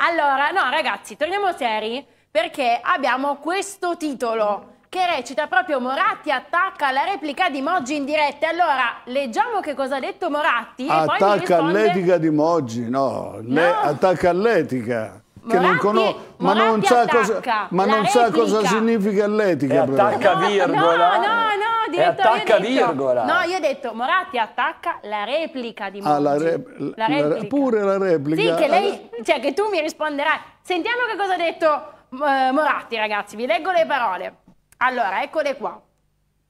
Allora, no ragazzi, torniamo seri perché abbiamo questo titolo che recita proprio Moratti attacca la replica di Moggi in diretta. Allora, leggiamo che cosa ha detto Moratti. Attacca risponde... all'etica di Moggi, no, no. attacca all'etica che non conosco, ma non sa, cosa, ma non sa cosa, significa l'etica. Attacca no, virgola. No, no, no, diretto, attacca detto, virgola. No, io ho detto Moratti attacca la replica di Monti. Ah, la, re, la, replica. La, pure la replica. Sì, che lei, cioè che tu mi risponderai. Sentiamo che cosa ha detto eh, Moratti, ragazzi, vi leggo le parole. Allora, eccole qua.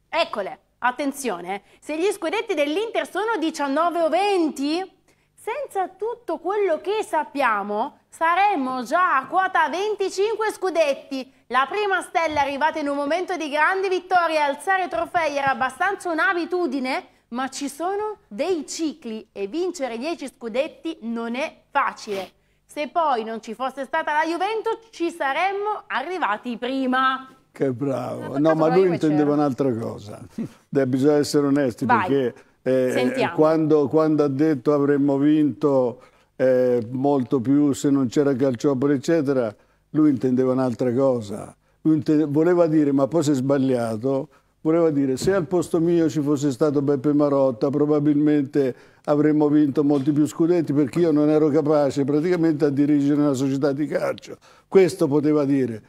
Eccole. Attenzione, eh. se gli scudetti dell'Inter sono 19 o 20, senza tutto quello che sappiamo, saremmo già a quota 25 scudetti. La prima stella è arrivata in un momento di grandi vittorie. Alzare trofei era abbastanza un'abitudine, ma ci sono dei cicli e vincere 10 scudetti non è facile. Se poi non ci fosse stata la Juventus ci saremmo arrivati prima. Che bravo. No, ma lui intendeva un'altra cosa. De, bisogna essere onesti Vai. perché eh, quando, quando ha detto avremmo vinto eh, molto più se non c'era calciopoli, eccetera, lui intendeva un'altra cosa. Intende, voleva dire, ma poi si è sbagliato, voleva dire se al posto mio ci fosse stato Beppe Marotta probabilmente avremmo vinto molti più scudetti perché io non ero capace praticamente a dirigere una società di calcio. Questo poteva dire.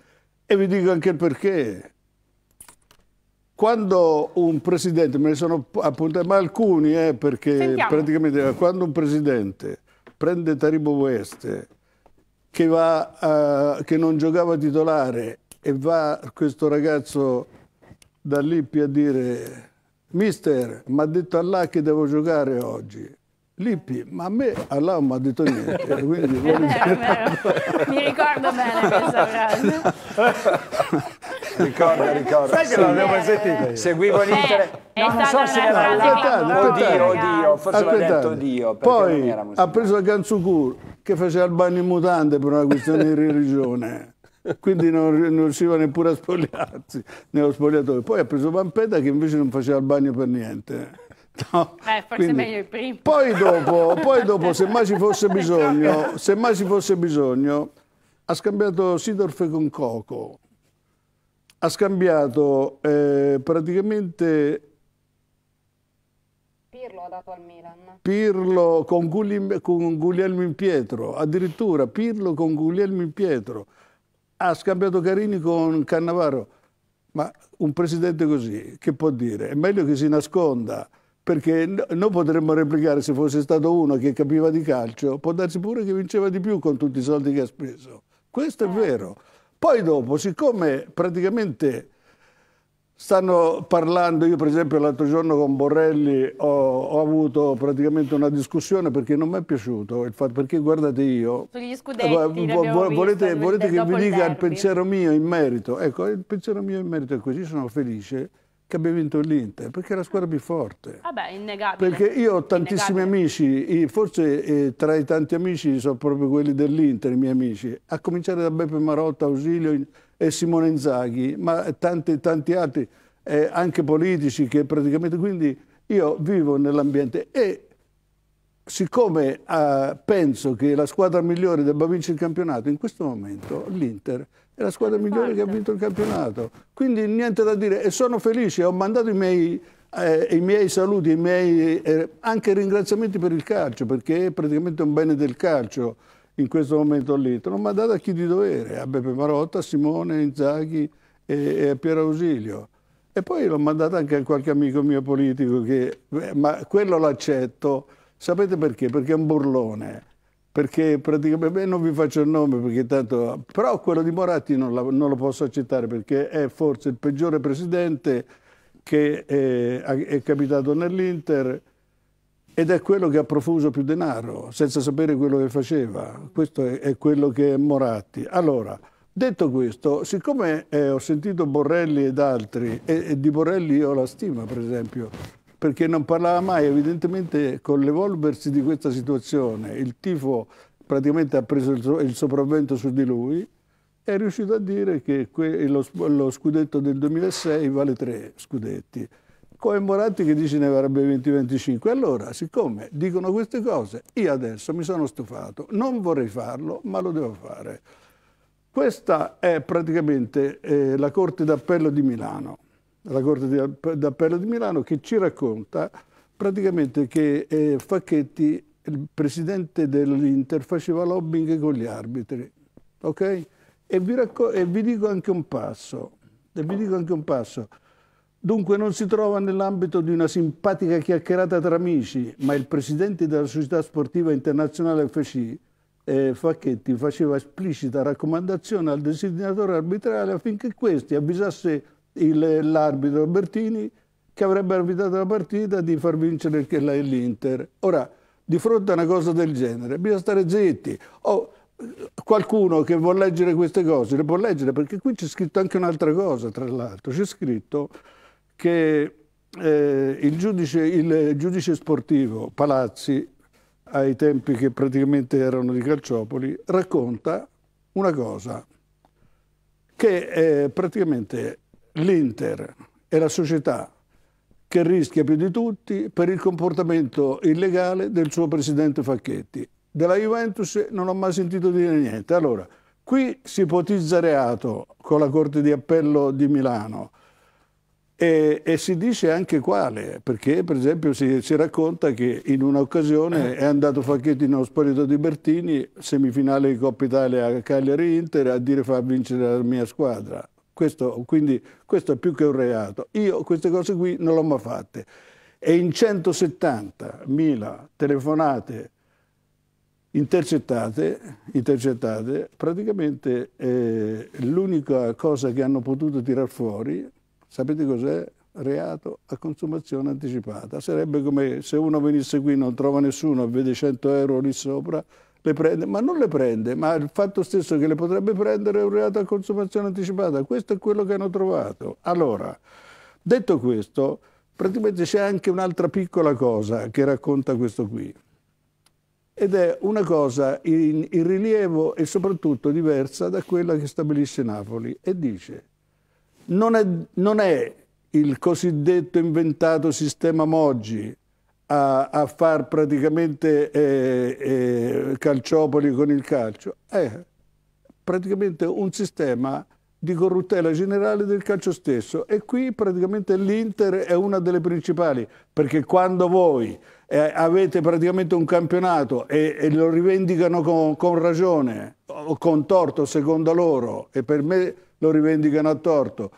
E vi dico anche il perché. Quando un presidente, me ne sono appuntato, ma alcuni, eh, perché Sentiamo. praticamente eh, quando un presidente prende Taribo West, che, va, uh, che non giocava titolare e va questo ragazzo da Lippi a dire mister, mi ha detto Allah che devo giocare oggi. Lippi, ma a me Allah non mi ha detto niente. Quindi è eh, vero, è vero. Mi ricordo bene questa frase. ricorda, ricorda. Sai che sì, l'avevo sentita Seguivo l'internet. Eh, no, non so se era Allah. Oddio, oddio, eh. forse l'ha detto Dio. Poi ha preso Gansukur, che faceva il bagno in mutante per una questione di religione. Quindi non, riusciva neppure a spogliarsi nello spogliatoio. Poi ha preso Pampetta che invece non faceva il bagno per niente. No. Certo. Eh, forse Quindi, meglio il primo. Poi dopo, poi dopo se mai ci fosse bisogno, se mai ci fosse bisogno, ha scambiato Sidorf con Coco, ha scambiato eh, praticamente... Pirlo ha dato al Milan. Pirlo con, Gugli, con Guglielmo in Pietro, addirittura Pirlo con Guglielmo in Pietro, ha scambiato Carini con Cannavaro. Ma un presidente così, che può dire? È meglio che si nasconda perché noi potremmo replicare se fosse stato uno che capiva di calcio, può darsi pure che vinceva di più con tutti i soldi che ha speso. Questo è eh. vero. Poi dopo, siccome praticamente stanno parlando, io per esempio l'altro giorno con Borrelli ho, ho, avuto praticamente una discussione perché non mi è piaciuto il fatto, perché guardate io... Sugli eh, scudetti eh, vo Volete, visto, volete che vi dica derby. il pensiero mio in merito? Ecco, il pensiero mio in merito è questo, io sono felice che abbia vinto l'Inter, perché è la squadra più forte. Vabbè, innegabile. Perché io ho tantissimi innegabile. amici, forse eh, tra i tanti amici sono proprio quelli dell'Inter, i miei amici, a cominciare da Beppe Marotta, Ausilio e Simone Inzaghi, ma tanti, tanti altri, anche politici, che praticamente... Quindi io vivo nell'ambiente e siccome eh, penso che la squadra migliore debba vincere il campionato, in questo momento l'Inter è la squadra migliore che ha esatto. vinto il campionato. Quindi niente da dire e sono felice, ho mandato i miei, eh, i miei saluti, i miei eh, anche ringraziamenti per il calcio, perché è praticamente un bene del calcio in questo momento lì. l'ho mandato a chi di dovere, a Beppe Marotta, a Simone, a Inzaghi e, e a Piero Ausilio. E poi l'ho mandato anche a qualche amico mio politico, che, eh, ma quello l'accetto. Sapete perché? Perché è un burlone perché praticamente non vi faccio il nome perché tanto però quello di Moratti non, la, non lo posso accettare perché è forse il peggiore presidente che eh, è, è capitato nell'Inter ed è quello che ha profuso più denaro senza sapere quello che faceva questo è, è quello che è Moratti allora detto questo siccome eh, ho sentito Borrelli ed altri e, e di Borrelli io la stima per esempio perché non parlava mai evidentemente con l'evolversi di questa situazione. Il tifo praticamente ha preso il, il sopravvento su di lui è riuscito a dire che lo, lo, scudetto del 2006 vale tre scudetti. Come Moratti che dice ne avrebbe 20-25. Allora, siccome dicono queste cose, io adesso mi sono stufato, non vorrei farlo, ma lo devo fare. Questa è praticamente eh, la Corte d'Appello di Milano alla Corte d'Appello di Milano, che ci racconta praticamente che eh, Facchetti, il presidente dell'Inter, faceva lobbying con gli arbitri. Okay? E, vi e vi dico anche un passo. E vi dico anche un passo. Dunque non si trova nell'ambito di una simpatica chiacchierata tra amici, ma il presidente della società sportiva internazionale FC, eh, Facchetti, faceva esplicita raccomandazione al designatore arbitrale affinché questi avvisasse l'arbitro Bertini che avrebbe arbitrato la partita di far vincere che l'Inter. Ora, di fronte a una cosa del genere, bisogna stare zitti. Oh, qualcuno che vuol leggere queste cose le può leggere perché qui c'è scritto anche un'altra cosa, tra l'altro. C'è scritto che eh, il, giudice, il giudice sportivo Palazzi, ai tempi che praticamente erano di Calciopoli, racconta una cosa che eh, praticamente l'Inter è la società che rischia più di tutti per il comportamento illegale del suo presidente Facchetti. Della Juventus non ho mai sentito dire niente. Allora, qui si ipotizza reato con la Corte di Appello di Milano e, e si dice anche quale, perché per esempio si, si racconta che in un'occasione è andato Facchetti in sparito di Bertini, semifinale di Coppa Italia a Cagliari Inter, a dire fa vincere la mia squadra. Questo, quindi, questo è più che un reato. Io queste cose qui non le ho mai fatte. E in 170.000 telefonate intercettate, intercettate praticamente eh, l'unica cosa che hanno potuto tirar fuori, sapete cos'è? Reato a consumazione anticipata. Sarebbe come se uno venisse qui, non trova nessuno, vede 100 euro lì sopra, le prende, ma non le prende, ma il fatto stesso che le potrebbe prendere è un reato a consumazione anticipata. Questo è quello che hanno trovato. Allora, detto questo, praticamente c'è anche un'altra piccola cosa che racconta questo qui. Ed è una cosa in, in rilievo e soprattutto diversa da quella che stabilisce Napoli e dice non è, non è il cosiddetto inventato sistema Moggi a, a far praticamente eh, eh, calciopoli con il calcio. È praticamente un sistema di corruttela generale del calcio stesso e qui praticamente l'Inter è una delle principali perché quando voi eh, avete praticamente un campionato e, e lo rivendicano con, con, ragione o con torto secondo loro e per me lo rivendicano a torto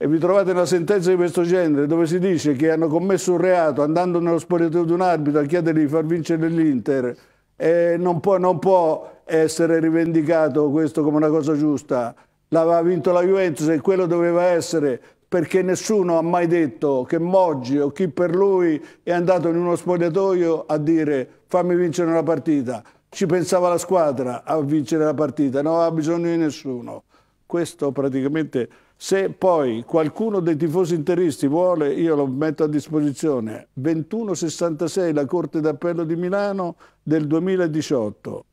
e vi trovate una sentenza di questo genere dove si dice che hanno commesso un reato andando nello spogliatoio di un arbitro a chiedergli di far vincere l'Inter, eh, non, può, non può essere rivendicato questo come una cosa giusta. L'aveva vinto la Juventus e quello doveva essere perché nessuno ha mai detto che Moggi o chi per lui è andato in uno spogliatoio a dire fammi vincere una partita. Ci pensava la squadra a vincere la partita, non aveva bisogno di nessuno. Questo praticamente se poi qualcuno dei tifosi interisti vuole, io lo metto a disposizione. 2166 la Corte d'Appello di Milano del 2018.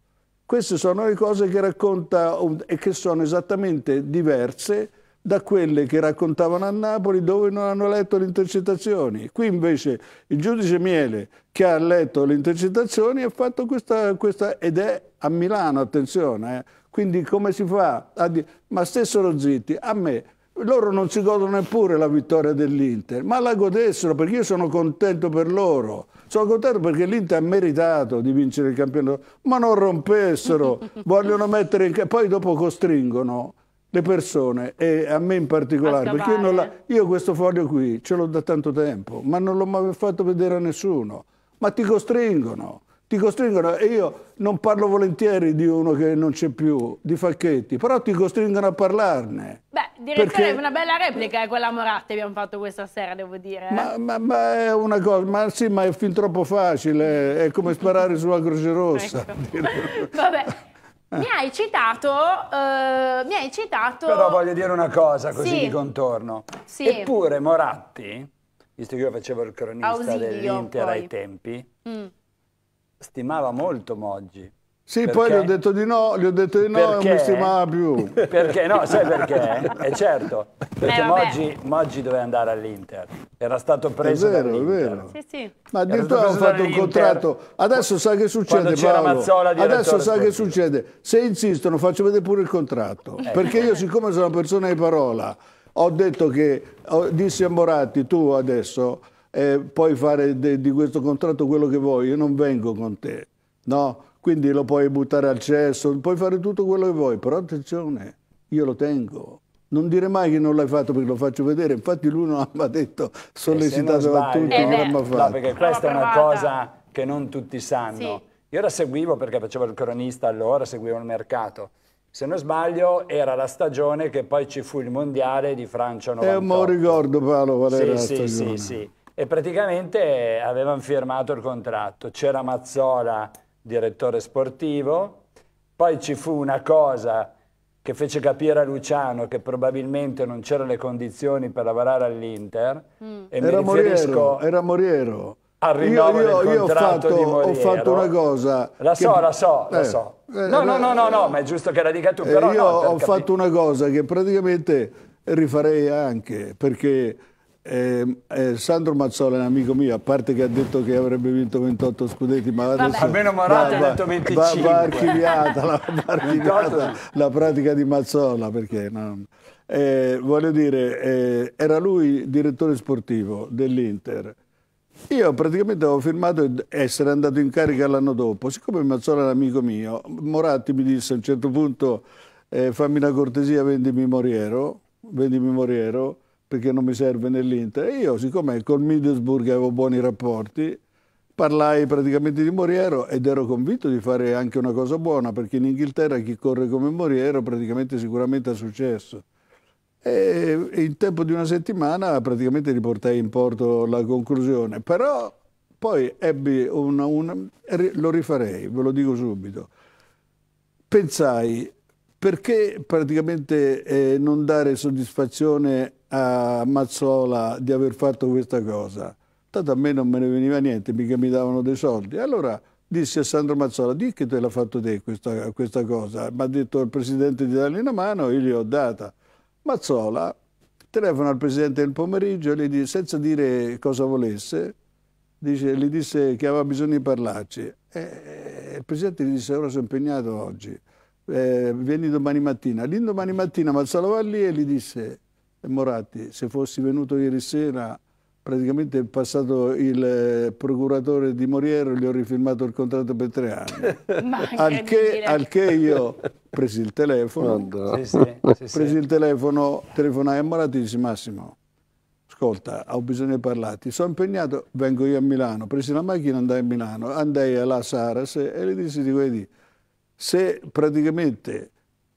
Queste sono le cose che racconta e che sono esattamente diverse da quelle che raccontavano a Napoli dove non hanno letto le intercettazioni. Qui invece il giudice Miele che ha letto le intercettazioni ha fatto questa, questa ed è a Milano, attenzione, eh. Quindi come si fa? A dire, ma stessero zitti, a me loro non si godono neppure la vittoria dell'Inter, ma la godessero perché io sono contento per loro. Sono contento perché l'Inter ha meritato di vincere il campionato, ma non rompessero, vogliono mettere in campo. poi dopo costringono le persone e a me in particolare, perché io, la... io questo foglio qui ce l'ho da tanto tempo, ma non l'ho mai fatto vedere a nessuno, ma ti costringono ti costringono, e io non parlo volentieri di uno che non c'è più, di Facchetti, però ti costringono a parlarne direttore, perché... una bella replica è eh, quella Moratti abbiamo fatto questa sera, devo dire. Eh. Ma, ma, ma, è una cosa, ma sì, ma è fin troppo facile, è come sparare sulla Croce Rossa. Ecco. Vabbè. Mi hai citato, uh, mi hai citato... Però voglio dire una cosa così sì. di contorno. Sì. Eppure Moratti, visto che io facevo il cronista dell'Inter ai tempi, mm. stimava molto Moggi. Sì, perché? poi gli ho detto di no, gli ho detto di no e non mi stimava più. Perché? No, sai perché? È eh, certo, perché eh, Moggi, Moggi, doveva andare all'Inter, era stato preso È vero, è vero. Sì, sì. Ma addirittura hanno fatto un contratto. Adesso sai che succede, Mazzola, Adesso sai che succede. Se insistono faccio vedere pure il contratto. Eh. Perché io siccome sono una persona di parola, ho detto che, ho, dissi a Moratti, tu adesso eh, puoi fare de, di questo contratto quello che vuoi, io non vengo con te. No? Quindi lo puoi buttare al cesso, puoi fare tutto quello che vuoi, però attenzione, io lo tengo. Non dire mai che non l'hai fatto perché lo faccio vedere, infatti lui non ha detto eh, sollecitato da tutti, non l'ha eh fatto. No, perché questa è una cosa che non tutti sanno. Sì. Io la seguivo perché facevo il cronista allora, seguivo il mercato. Se non sbaglio era la stagione che poi ci fu il mondiale di Francia 98. Eh, ma ricordo Paolo qual era sì, la stagione. Sì, sì, sì. E praticamente avevano firmato il contratto. C'era Mazzola, direttore sportivo, poi ci fu una cosa che fece capire a Luciano che probabilmente non c'erano le condizioni per lavorare all'Inter. Mm. Era, Moriero, era Moriero. Al rinnovo io, io, io ho, fatto, ho fatto, una cosa. La che... so, la so, eh, la so. Eh, no, no, no, no, eh, no, ma è giusto che la dica tu. Eh, io no, ho capire. fatto una cosa che praticamente rifarei anche perché eh, eh, Sandro Mazzola è un amico mio, a parte che ha detto che avrebbe vinto 28 scudetti, ma adesso, almeno Morata va, ha detto 25. Va, va archiviata, la, va archiviata la pratica di Mazzola perché no? eh, voglio dire, eh, era lui direttore sportivo dell'Inter. Io praticamente avevo firmato essere andato in carica l'anno dopo. Siccome Mazzola era amico mio, Moratti mi disse a un certo punto eh, fammi una cortesia, vendimi Moriero, vendimi Moriero perché non mi serve nell'Inter. io, siccome con Middlesbrough avevo buoni rapporti, parlai praticamente di Moriero ed ero convinto di fare anche una cosa buona, perché in Inghilterra chi corre come Moriero praticamente sicuramente ha successo. E in tempo di una settimana praticamente riportai in porto la conclusione, però poi ebbi un... lo rifarei, ve lo dico subito. Pensai, perché praticamente eh, non dare soddisfazione a Mazzola di aver fatto questa cosa. Tanto a me non me ne veniva niente, mica mi davano dei soldi. Allora disse a Sandro Mazzola, di che te l'ha fatto te questa, questa cosa. Mi ha detto il presidente di dargli una mano, io gli ho data. Mazzola telefona al presidente del pomeriggio e gli dice, senza dire cosa volesse, dice, gli disse che aveva bisogno di parlarci. E, il presidente gli disse, ora sono impegnato oggi, eh, vieni domani mattina. L'indomani mattina Mazzola va lì e gli disse, Moratti, se fossi venuto ieri sera praticamente è passato il eh, procuratore di Moriero e gli ho rifirmato il contratto per tre anni. al, che, al, che, io presi il telefono, sì, sì, sì, presi il telefono, telefonai a Moratti e dissi Massimo, ascolta, ho bisogno di parlarti, sono impegnato, vengo io a Milano, presi la macchina, andai a Milano, andai alla Saras e le dissi, di se praticamente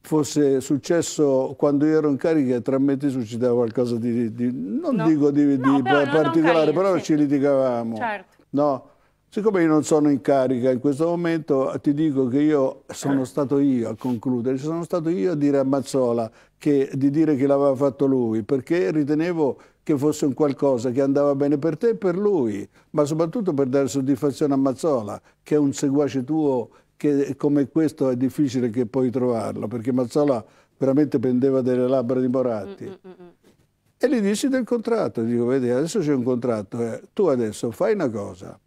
fosse successo quando io ero in carica e tra me e te succedeva qualcosa di, di non no. dico di, no, di però particolare, carino, però sì. ci litigavamo. Certo. No? Siccome io non sono in carica in questo momento, ti dico che io sono eh. stato io a concludere, sono stato io a dire a Mazzola che, di dire che l'aveva fatto lui, perché ritenevo che fosse un qualcosa che andava bene per te e per lui, ma soprattutto per dare soddisfazione a Mazzola, che è un seguace tuo che come questo è difficile che puoi trovarlo, perché Mazzola veramente pendeva dalle labbra di Moratti. Mm, mm, mm, mm. E gli dissi del contratto, dico, vedi, adesso c'è un contratto, eh. tu adesso fai una cosa,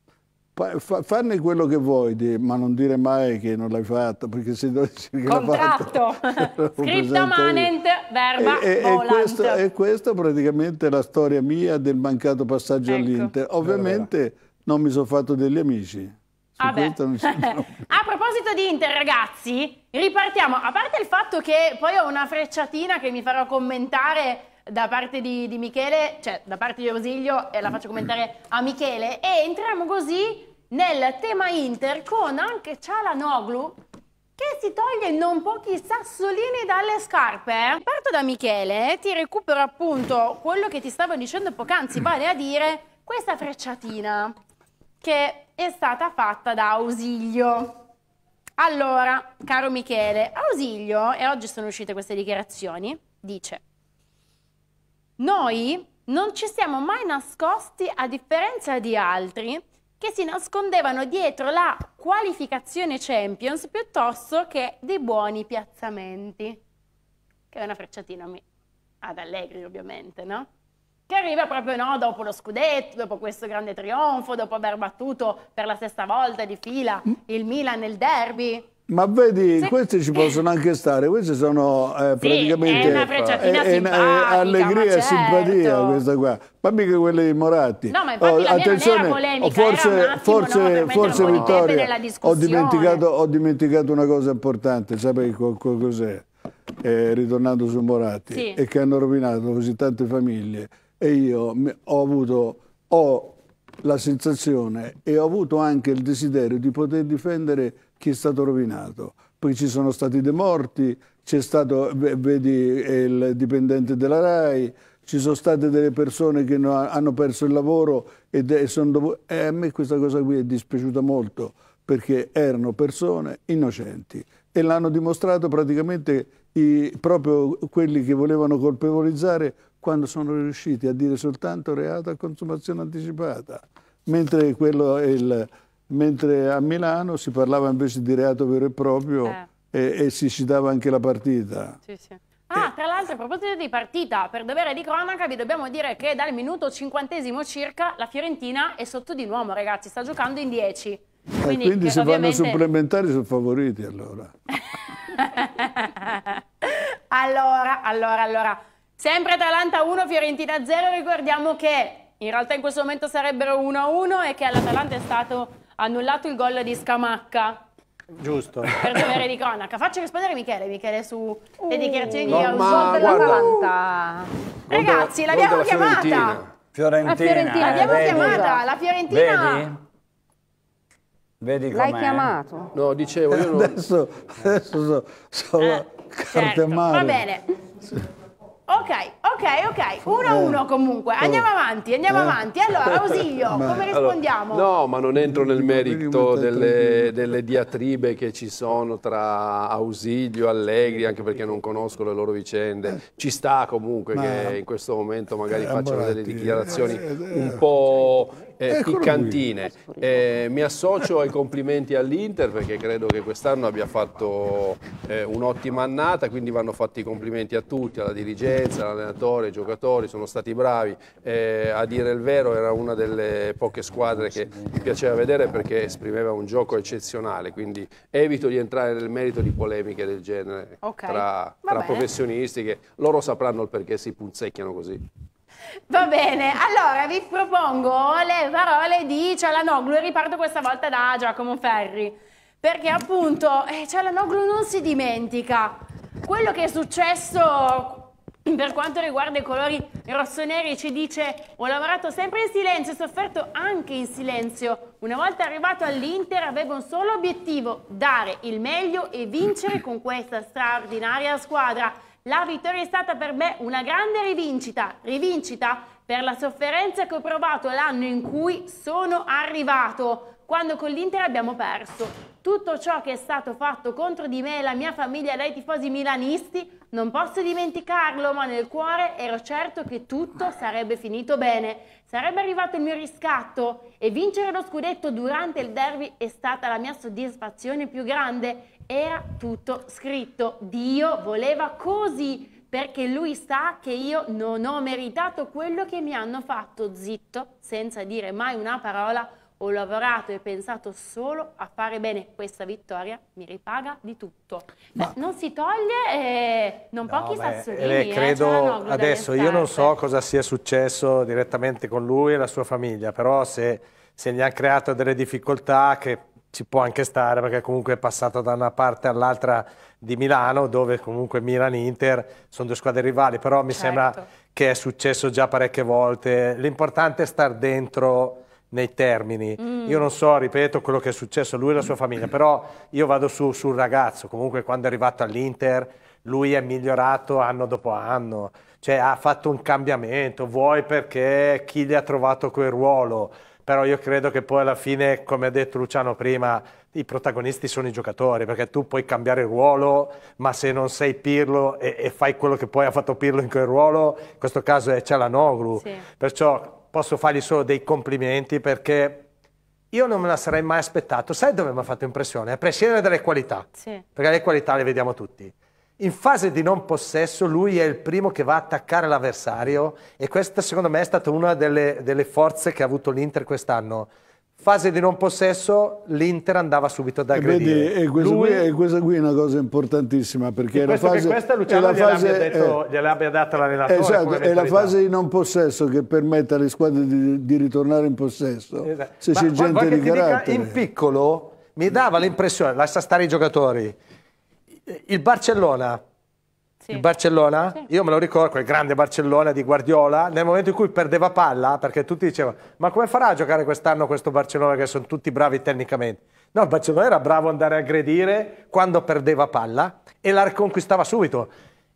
fa, fanne quello che vuoi, di, ma non dire mai che non l'hai fatto, perché se non che Contratto! Scritta manent, verba e, e, e, questo, e questo praticamente è la storia mia del mancato passaggio ecco. all'Inter. Ovviamente non mi sono fatto degli amici. Ah a proposito di Inter, ragazzi, ripartiamo. A parte il fatto che poi ho una frecciatina che mi farò commentare da parte di, di Michele, cioè da parte di Rosilio, e la faccio commentare a Michele, e entriamo così nel tema Inter con anche Cialanoglu che si toglie non pochi sassolini dalle scarpe. Parto da Michele, ti recupero appunto quello che ti stavo dicendo poc'anzi, vale a dire questa frecciatina che è stata fatta da Ausilio. Allora, caro Michele, Ausilio, e oggi sono uscite queste dichiarazioni, dice Noi non ci siamo mai nascosti a differenza di altri che si nascondevano dietro la qualificazione Champions piuttosto che dei buoni piazzamenti. Che è una frecciatina ad Allegri, ovviamente, no? che arriva proprio no, dopo lo scudetto, dopo questo grande trionfo, dopo aver battuto per la sesta volta di fila mm. il Milan nel derby. Ma vedi, sì. questi ci possono eh. anche stare, queste sono eh, praticamente... Sì, è una frecciatina eh, è, è, è allegria e certo. simpatia questa qua. Ma mica quelle di Moratti. No, ma infatti oh, la attenzione, non era polemica, forse, era attimo, forse, no, forse Vittoria, ho dimenticato, ho dimenticato una cosa importante, sapete cos'è? Eh, ritornando su Moratti, sì. e che hanno rovinato così tante famiglie e io ho avuto ho la sensazione e ho avuto anche il desiderio di poter difendere chi è stato rovinato. Poi ci sono stati dei morti, c'è stato, vedi, il dipendente della RAI, ci sono state delle persone che hanno perso il lavoro e, e a me questa cosa qui è dispiaciuta molto perché erano persone innocenti e l'hanno dimostrato praticamente i, proprio quelli che volevano colpevolizzare quando sono riusciti a dire soltanto reato a consumazione anticipata, mentre, il, mentre a Milano si parlava invece di reato vero e proprio eh. e, e, si citava anche la partita. Sì, sì. Ah, eh. tra l'altro a proposito di partita, per dovere di cronaca vi dobbiamo dire che dal minuto cinquantesimo circa la Fiorentina è sotto di nuovo, ragazzi, sta giocando in 10. Quindi, eh, quindi se ovviamente... vanno supplementari sono favoriti allora. allora, allora, allora. Sempre Atalanta 1, Fiorentina 0, ricordiamo che in realtà in questo momento sarebbero 1-1 e che all'Atalanta è stato annullato il gol di Scamacca. Giusto. Per dovere di cronaca. Faccio rispondere Michele, Michele su le uh, dichiarazioni di Augusto Ragazzi, l'abbiamo chiamata. Fiorentina. Fiorentina. La Fiorentina. L'abbiamo chiamata, la Fiorentina. Vedi? Vedi L'hai chiamato? No, dicevo, io non... Adesso, adesso sono so eh, certo. Va bene. Sì. Ok, ok, ok, uno a uno comunque, andiamo avanti, andiamo eh. avanti. Allora, Ausilio, come rispondiamo? Allora, no, ma non entro nel merito delle, delle, diatribe che ci sono tra Ausilio, Allegri, anche perché non conosco le loro vicende. Ci sta comunque ma che in questo momento magari eh, facciano delle dichiarazioni eh, un po' eh, eh piccantine. Eh, mi associo ai complimenti all'Inter perché credo che quest'anno abbia fatto eh, un'ottima annata, quindi vanno fatti i complimenti a tutti, alla dirigenza, all'allenatore, ai giocatori, sono stati bravi. Eh, a dire il vero era una delle poche squadre che mi piaceva vedere perché esprimeva un gioco eccezionale, quindi evito di entrare nel merito di polemiche del genere okay. tra, tra professionisti che loro sapranno il perché si punzecchiano così. Va bene, allora vi propongo le parole di Cialanoglu e riparto questa volta da Giacomo Ferri, perché appunto eh, Cialanoglu non si dimentica. Quello che è successo per quanto riguarda i colori rossoneri ci dice ho lavorato sempre in silenzio, e sofferto anche in silenzio. Una volta arrivato all'Inter avevo un solo obiettivo, dare il meglio e vincere con questa straordinaria squadra la vittoria è stata per me una grande rivincita, rivincita per la sofferenza che ho provato l'anno in cui sono arrivato, quando con l'Inter abbiamo perso. Tutto ciò che è stato fatto contro di me, e la mia famiglia dai tifosi milanisti, non posso dimenticarlo, ma nel cuore ero certo che tutto sarebbe finito bene. Sarebbe arrivato il mio riscatto e vincere lo scudetto durante il derby è stata la mia soddisfazione più grande era tutto scritto. Dio voleva così perché lui sa che io non ho meritato quello che mi hanno fatto zitto, senza dire mai una parola. Ho lavorato e pensato solo a fare bene. Questa vittoria mi ripaga di tutto. Ma... non si toglie, eh, non no, pochi beh, sassolini. Eh, eh credo eh, adesso, io non so cosa sia successo direttamente con lui e la sua famiglia, però se, se gli ha creato delle difficoltà che ci può anche stare perché comunque è passato da una parte all'altra di Milano dove comunque Milan e Inter sono due squadre rivali però mi certo. sembra che è successo già parecchie volte l'importante è star dentro nei termini mm. io non so ripeto quello che è successo a lui e alla sua famiglia però io vado su, sul ragazzo comunque quando è arrivato all'Inter lui è migliorato anno dopo anno cioè ha fatto un cambiamento vuoi perché chi gli ha trovato quel ruolo però io credo che poi alla fine, come ha detto Luciano prima, i protagonisti sono i giocatori, perché tu puoi cambiare ruolo, ma se non sei Pirlo e, e fai quello che poi ha fatto Pirlo in quel ruolo, in questo caso è Cialanoglu, sì. perciò posso fargli solo dei complimenti perché io non me la sarei mai aspettato, sai dove mi ha fatto impressione? A prescindere dalle qualità, sì. perché le qualità le vediamo tutti in fase di non possesso lui è il primo che va a attaccare l'avversario e questa secondo me è stata una delle, delle forze che ha avuto l'Inter quest'anno. Fase di non possesso, l'Inter andava subito ad aggredire. E, vedi, e, questa, lui, qui, e questa, qui, è una cosa importantissima perché era la fase... Questa Luciano la fase, eh, data l'allenatore. Esatto, è la fase di non possesso che permette alle squadre di, di ritornare in possesso. Esatto. Se Ma, c'è gente di carattere. Dica, in piccolo mi dava l'impressione, lascia stare i giocatori, il Barcellona, sì. Il Barcellona, sì. io me lo ricordo, quel grande Barcellona di Guardiola, nel momento in cui perdeva palla, perché tutti dicevano, ma come farà a giocare quest'anno questo Barcellona che sono tutti bravi tecnicamente? No, il Barcellona era bravo ad andare a aggredire quando perdeva palla e la riconquistava subito.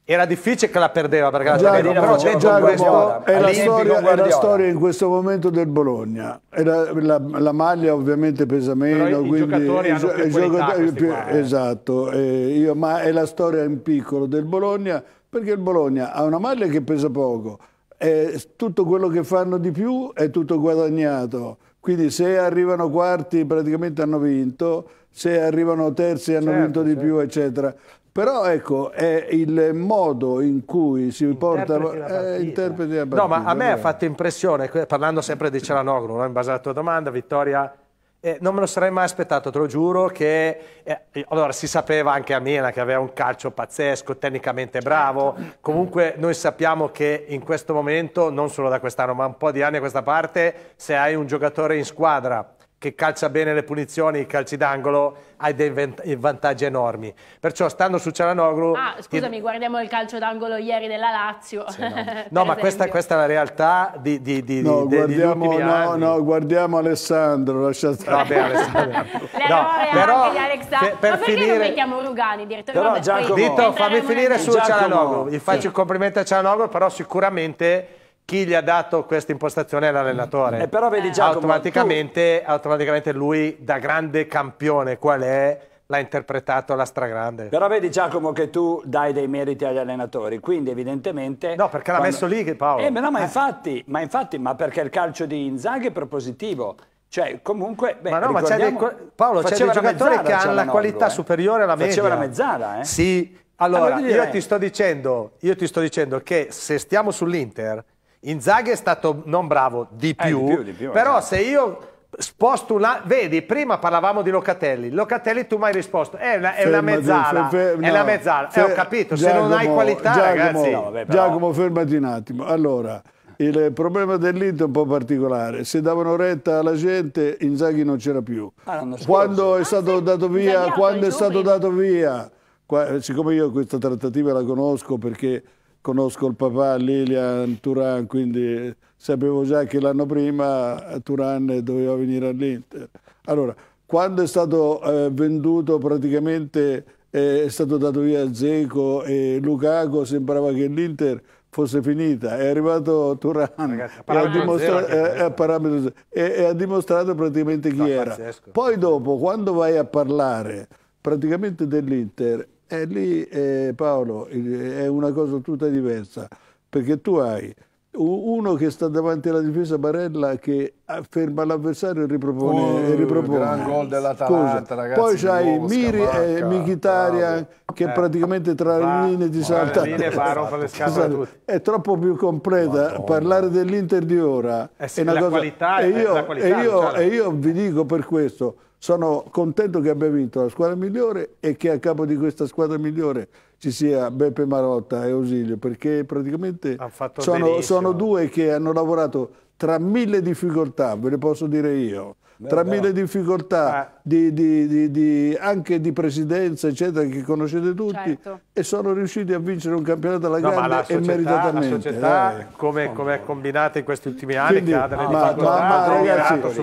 Era difficile che la perdeva perché la Giacomo, però c'è già questo è la, storia, è la storia in questo momento del Bologna. La, la, la, maglia ovviamente pesa meno, i, quindi i giocatori hanno più giocatori, più, qua, eh. esatto, eh, io, ma è la storia in piccolo del Bologna perché il Bologna ha una maglia che pesa poco e tutto quello che fanno di più è tutto guadagnato. Quindi se arrivano quarti praticamente hanno vinto, se arrivano terzi hanno certo, vinto di certo. più, eccetera. Però ecco, è il modo in cui si porta eh, interpreti la partita. No, ma a me ha fatto impressione, parlando sempre di Celanoglu, no? in base alla tua domanda, Vittoria, eh, non me lo sarei mai aspettato, te lo giuro, che eh, allora si sapeva anche a Mena che aveva un calcio pazzesco, tecnicamente certo. bravo, comunque noi sappiamo che in questo momento, non solo da quest'anno, ma un po' di anni a questa parte, se hai un giocatore in squadra che calcia bene le punizioni, i calci d'angolo, hai dei vantaggi enormi. Perciò stando su Cialanoglu... Ah, scusami, ti... guardiamo il calcio d'angolo ieri della Lazio. Sì, no, no ma questa, questa, è la realtà di, di, di, no, di guardiamo, no, anni. No, guardiamo Alessandro, lasciate Vabbè, Alessandro. no, però, di Alessandro. Per, per finire... non mettiamo Rugani, direttore? Però, Vabbè, Giacomo, Dito, fammi finire su Giacomo. Cialanoglu. Gli faccio sì. un complimento a Cialanoglu, però sicuramente chi gli ha dato questa impostazione è l'allenatore. Eh, però vedi Giacomo, automaticamente, tu... automaticamente lui, da grande campione qual è, l'ha interpretato alla stragrande. Però vedi Giacomo che tu dai dei meriti agli allenatori, quindi evidentemente... No, perché l'ha quando... messo lì Paolo. Eh, ma, no, ma, eh. infatti, ma infatti, ma perché il calcio di Inzaghi è propositivo. Cioè, comunque, beh, ma no, ma c'è dei, Paolo, c'è dei giocatori che hanno la qualità eh? superiore alla media. Faceva la mezzala, eh? Sì, allora, allora ah, io, ti sto dicendo, io ti sto dicendo che se stiamo sull'Inter, Inzaghi è stato non bravo di più, eh, di più, di più però esatto. se io sposto una... Vedi, prima parlavamo di Locatelli. Locatelli tu mi hai risposto, è una, è una mezzala. Fe, no, è una mezzala. Eh, fe, eh, ho capito, Giacomo, se non hai qualità, Giacomo, ragazzi... No, vabbè, però... Giacomo, fermati un attimo. Allora, il problema dell'Inter è un po' particolare. Se davano retta alla gente, Inzaghi non c'era più. Ah, quando è ah, stato ah, dato via, quando è stato dato via, qua, siccome io questa trattativa la conosco perché conosco il papà Lilian Turan, quindi sapevo già che l'anno prima Turan doveva venire all'Inter. Allora, quando è stato eh, venduto praticamente eh, è stato dato via Zeco e Lukaku, sembrava che l'Inter fosse finita. È arrivato Turan Ragazzi, e, ha dimostrato, eh, e, e, ha dimostrato praticamente chi no, era. Pazzesco. Poi dopo, quando vai a parlare praticamente dell'Inter, e lì, eh, Paolo, è una cosa tutta diversa, perché tu hai uno che sta davanti alla difesa Barella che ah, ferma l'avversario e ripropone, oh, e ripropone. gran gol dell'Atalanta ragazzi poi c'hai Miri e Michitarian che eh. praticamente tra Va, le linee di salta le linee paro, fa le scatole è troppo più completa Madonna. parlare dell'Inter di ora eh sì, è una la cosa qualità, e io, la qualità, e, io, certo. e io vi dico per questo sono contento che abbia vinto la squadra migliore e che a capo di questa squadra migliore ci sia Beppe Marotta e Osilio perché praticamente sono, sono due che hanno lavorato tra mille difficoltà, ve le posso dire io tra no. mille difficoltà eh. di, di, di, anche di presidenza, eccetera, che conoscete tutti, certo. e sono riusciti a vincere un campionato alla no, grande società, e meritatamente. La società, eh. come, come, è combinata in questi ultimi anni, Quindi, che ha delle ma, difficoltà, ma, ma, ragazzi,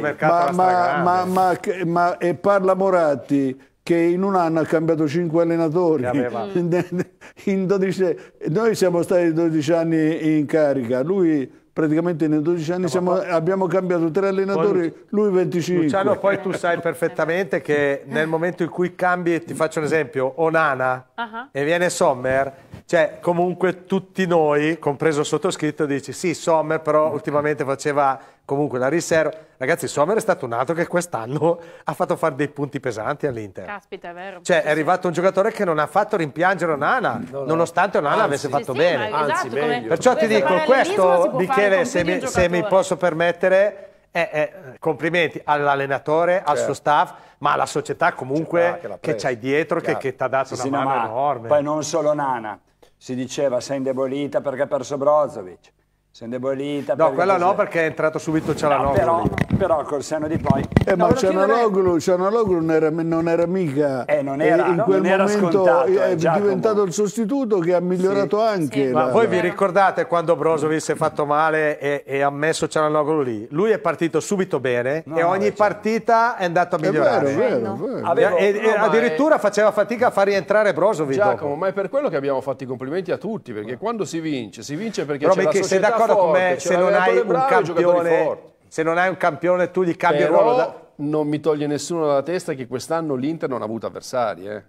sul ma, e parla Moratti che in un anno ha cambiato 5 allenatori. Mm. 12, noi siamo stati 12 anni in carica, lui praticamente nei 12 anni siamo, abbiamo cambiato tre allenatori, lui 25. Luciano, poi tu sai perfettamente che nel momento in cui cambi, ti faccio un esempio, Onana uh -huh. e viene Sommer, cioè comunque tutti noi, compreso il sottoscritto, dici sì Sommer però ultimamente faceva comunque la riserva. Ragazzi, Sommer è stato un altro che quest'anno ha fatto fare dei punti pesanti all'Inter. Caspita, è vero. Cioè, è arrivato un giocatore che non ha fatto rimpiangere Nana, no, no. nonostante Onana avesse fatto sì, bene. Sì, Anzi, esatto, meglio. Perciò ti dico, questo, Michele, se mi, se mi posso permettere, eh, eh, complimenti all'allenatore, certo. al suo certo. staff, ma alla società comunque certo, che c'hai dietro, Chiaro. che, che ti ha dato sì, una sì, mano ma enorme. Poi non solo Nana, si diceva si è indebolita perché ha perso Brozovic si è indebolita. No, quella no, perché è entrato subito Cialanoglu. No, però, però col senno di poi. Eh, ma Cialanoglu, Cialanoglu non, era, non era mica. Eh, non era, eh, in quel non momento è eh, diventato il sostituto che ha migliorato sì. anche. Sì. Ma voi vi ricordate quando Brozovic si è fatto male e, e ha messo Cialanoglu lì? Lui è partito subito bene no, e ogni partita è andato a migliorare. È vero, vero, vero. Avevo, e, e addirittura è... faceva fatica a far rientrare Brozovic. Giacomo, dopo. ma è per quello che abbiamo fatto i complimenti a tutti, perché quando si vince, si vince perché Però c'è perché la società d'accordo con me, se non, bravi, campione, se non hai un campione tu gli cambi Però il ruolo. Da... non mi toglie nessuno dalla testa che quest'anno l'Inter non ha avuto avversari, eh.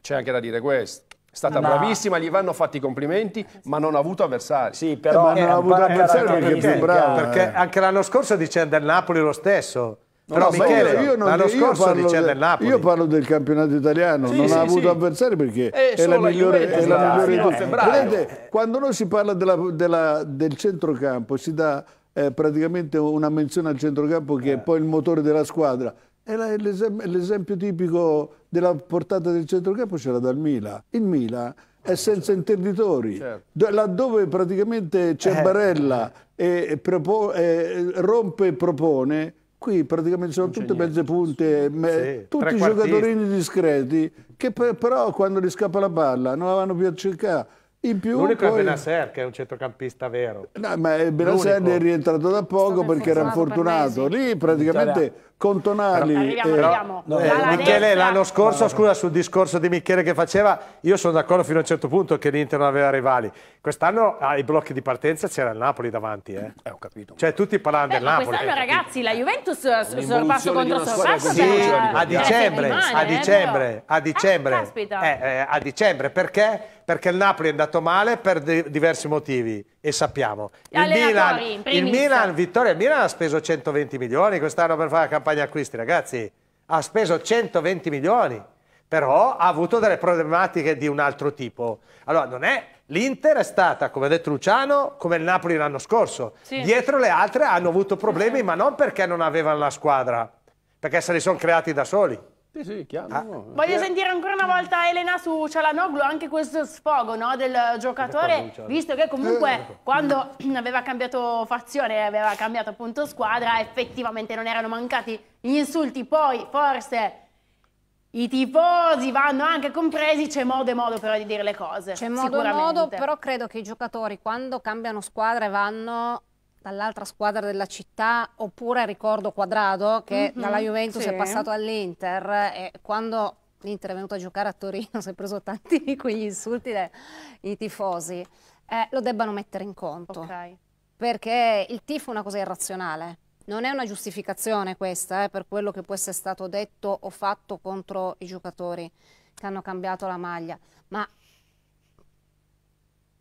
C'è anche da dire questo. È stata no. bravissima, gli vanno fatti i complimenti, ma non ha avuto avversari. Sì, però eh, non ha avuto avversari perché è più bravo. Perché eh. anche l'anno scorso diceva del Napoli lo stesso. No, Michele, io non, l'anno scorso dice del Napoli. Io parlo del campionato italiano, sì, non sì, ha avuto sì. avversari perché eh, è, la migliore, è la migliore di Vedete, quando noi si parla della, della, del centrocampo si dà eh, praticamente una menzione al centrocampo che eh. è poi il motore della squadra. l'esempio tipico della portata del centrocampo ce l'ha dal Milan. Il Milan è eh, senza certo. interditori. Certo. Laddove praticamente c'è eh. Barella e, e, e rompe e propone Qui praticamente sono tutte mezze punte, me, sì, tutti giocatori discreti che per, però quando gli scappa la palla non la vanno più a cercare. L'unico poi... è Benasser che è un centrocampista vero. No, ma Benasser è rientrato da poco perché era infortunato. Lì praticamente cioè, con Tonali. Arriviamo, eh, arriviamo. No, eh, Michele, l'anno scorso, scusa, sul discorso di Michele che faceva, io sono d'accordo fino a un certo punto che l'Inter non aveva rivali. Quest'anno ai ah, blocchi di partenza c'era il Napoli davanti, eh. eh ho capito. Cioè tutti parlando del Napoli. Quest'anno eh, ragazzi la Juventus sorpasso contro sorpasso sì, cioè, eh, cioè, a dicembre, a dicembre, a dicembre. a dicembre perché? Perché il Napoli è andato male per diversi motivi e sappiamo. Il Milan, il Milan, Vittoria, il Milan ha speso 120 milioni quest'anno per fare la campagna acquisti, ragazzi. Ha speso 120 milioni, però ha avuto delle problematiche di un altro tipo. Allora, non è L'Inter è stata, come ha detto Luciano, come il Napoli l'anno scorso. Sì. Dietro le altre hanno avuto problemi, ma non perché non avevano la squadra, perché se li sono creati da soli. Sì, sì, chiaro. Ah. Eh. Voglio eh. sentire ancora una volta Elena su Cialanoglu, anche questo sfogo no, del giocatore, visto che comunque eh, quando aveva cambiato fazione, aveva cambiato appunto squadra, effettivamente non erano mancati gli insulti, poi forse... I tifosi vanno anche compresi, c'è modo e modo però di dire le cose. C'è modo e modo, però credo che i giocatori quando cambiano squadra e vanno dall'altra squadra della città, oppure ricordo Quadrado che mm -hmm, dalla Juventus sì. è passato all'Inter e quando l'Inter è venuto a giocare a Torino si è preso tanti di quegli insulti dai tifosi, eh, lo debbano mettere in conto. Okay. Perché il tifo è una cosa irrazionale. Non è una giustificazione questa eh, per quello che può essere stato detto o fatto contro i giocatori che hanno cambiato la maglia, ma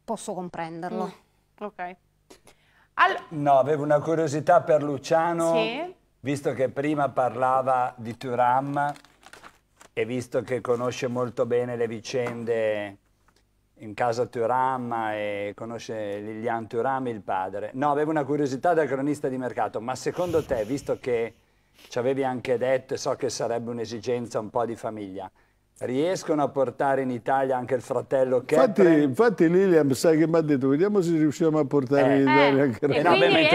posso comprenderlo. Mm. Ok. All... No, avevo una curiosità per Luciano, sì. visto che prima parlava di Turam e visto che conosce molto bene le vicende in casa Turam e conosce Lilian Turam, il padre. No, avevo una curiosità da cronista di mercato, ma secondo te, visto che ci avevi anche detto, so che sarebbe un'esigenza un po' di famiglia, riescono a portare in Italia anche il fratello Kepler. Infatti, infatti Lilian sai che mi ha detto vediamo se riusciamo a portare eh. in Italia eh. anche eh, no, beh, eh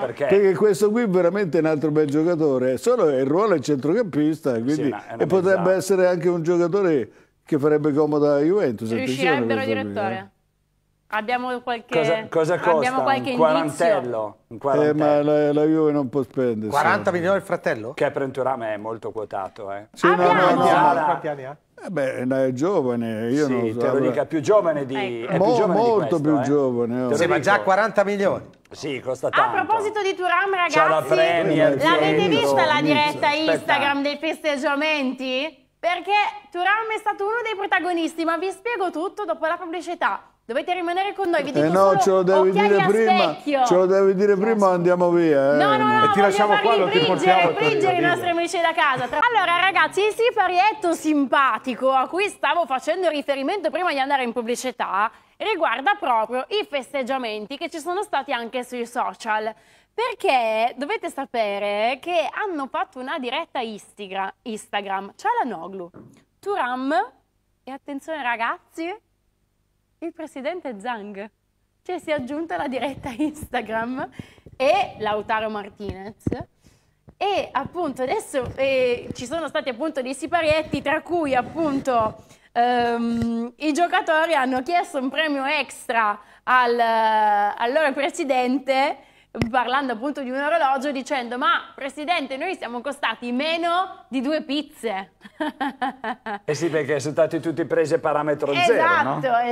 perché... perché questo qui è veramente un altro bel giocatore solo il ruolo è centrocampista quindi, sì, una, e potrebbe esatto. essere anche un giocatore che farebbe comodo a Juventus riuscirebbero eh. direttore eh? Abbiamo qualche, cosa, cosa costa? Abbiamo qualche un quarantello. Un quarantello. Eh, ma la, la, Juve non può spendere. 40 milioni il fratello? Che Aventurame è molto quotato. Eh. Sì, Abbiamo. no, no, no. Quanti anni ha? Eh beh, è giovane, io sì, non so. Sì, Te lo dica, più giovane di, ecco. Mo, più giovane molto di questo, più eh. giovane. Oh. Sì, ma già 40 milioni. Sì, costa tanto. A proposito di Turam, ragazzi, l'avete vista la diretta Inizio. Instagram dei festeggiamenti? Perché Turam è stato uno dei protagonisti, ma vi spiego tutto dopo la pubblicità. Dovete rimanere con noi, vi eh dico eh no, ce lo devi dire prima. Ce lo devi dire prima, andiamo via. Eh. No, no, no, e ti lasciamo qua, lo ti portiamo friggere i nostri amici da casa. Allora, ragazzi, il siparietto simpatico a cui stavo facendo riferimento prima di andare in pubblicità riguarda proprio i festeggiamenti che ci sono stati anche sui social. Perché dovete sapere che hanno fatto una diretta Instagram, Instagram Cialanoglu, Turam e attenzione ragazzi, il presidente Zhang. Cioè si è aggiunta la diretta Instagram e Lautaro Martinez. E appunto adesso eh, ci sono stati appunto dei siparietti tra cui appunto ehm, i giocatori hanno chiesto un premio extra al, eh, al loro presidente parlando appunto di un orologio dicendo ma presidente noi siamo costati meno di due pizze eh sì perché sono stati tutti presi parametro esatto, zero no? Esatto,